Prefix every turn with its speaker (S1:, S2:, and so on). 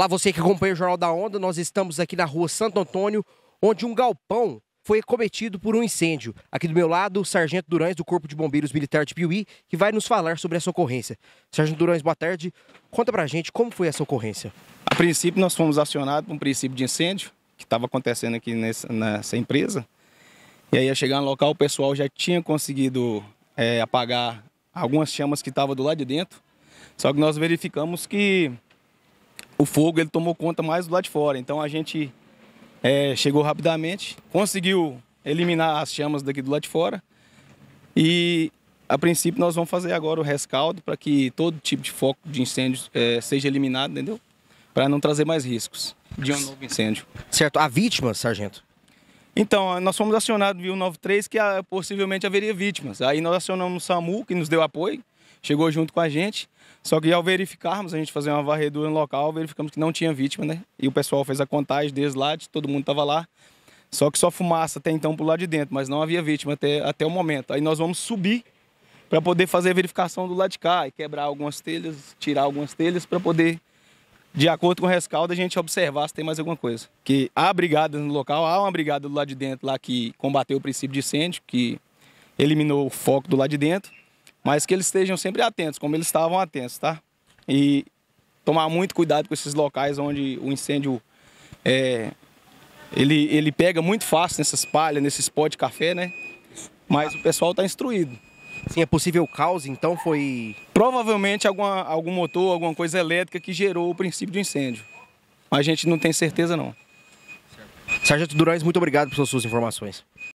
S1: Olá, você que acompanha o Jornal da Onda, nós estamos aqui na rua Santo Antônio, onde um galpão foi cometido por um incêndio. Aqui do meu lado, o Sargento Durães, do Corpo de Bombeiros Militar de Piuí, que vai nos falar sobre essa ocorrência. Sargento Durães, boa tarde. Conta pra gente como foi essa ocorrência.
S2: A princípio, nós fomos acionados por um princípio de incêndio que estava acontecendo aqui nessa, nessa, empresa. E aí, ao chegar no local, o pessoal já tinha conseguido é, apagar algumas chamas que estavam do lado de dentro. Só que nós verificamos que o fogo ele tomou conta mais do lado de fora. Então a gente é, chegou rapidamente, conseguiu eliminar as chamas daqui do lado de fora. E a princípio nós vamos fazer agora o rescaldo para que todo tipo de foco de incêndio é, seja eliminado, entendeu? Para não trazer mais riscos
S1: de um novo incêndio. Certo. A vítima, sargento?
S2: Então, nós fomos acionados no 193 que ah, possivelmente haveria vítimas. Aí nós acionamos o SAMU, que nos deu apoio, chegou junto com a gente. Só que ao verificarmos, a gente fazer uma varredura no local, verificamos que não tinha vítima, né? E o pessoal fez a contagem desde lá, de todo mundo estava lá. Só que só fumaça até então por lá de dentro, mas não havia vítima até, até o momento. Aí nós vamos subir para poder fazer a verificação do lado de cá e quebrar algumas telhas, tirar algumas telhas para poder, de acordo com o rescaldo, a gente observar se tem mais alguma coisa. Que há brigadas no local, há uma brigada do lado de dentro lá que combateu o princípio de incêndio, que eliminou o foco do lado de dentro. Mas que eles estejam sempre atentos, como eles estavam atentos, tá? E tomar muito cuidado com esses locais onde o incêndio é, ele, ele pega muito fácil nessas palhas, nesses pó de café, né? Mas o pessoal está instruído. Sim, é possível causa, então foi. Provavelmente alguma, algum motor, alguma coisa elétrica que gerou o princípio do incêndio.
S1: Mas a gente não tem certeza, não. Sargento Durães, muito obrigado pelas suas informações.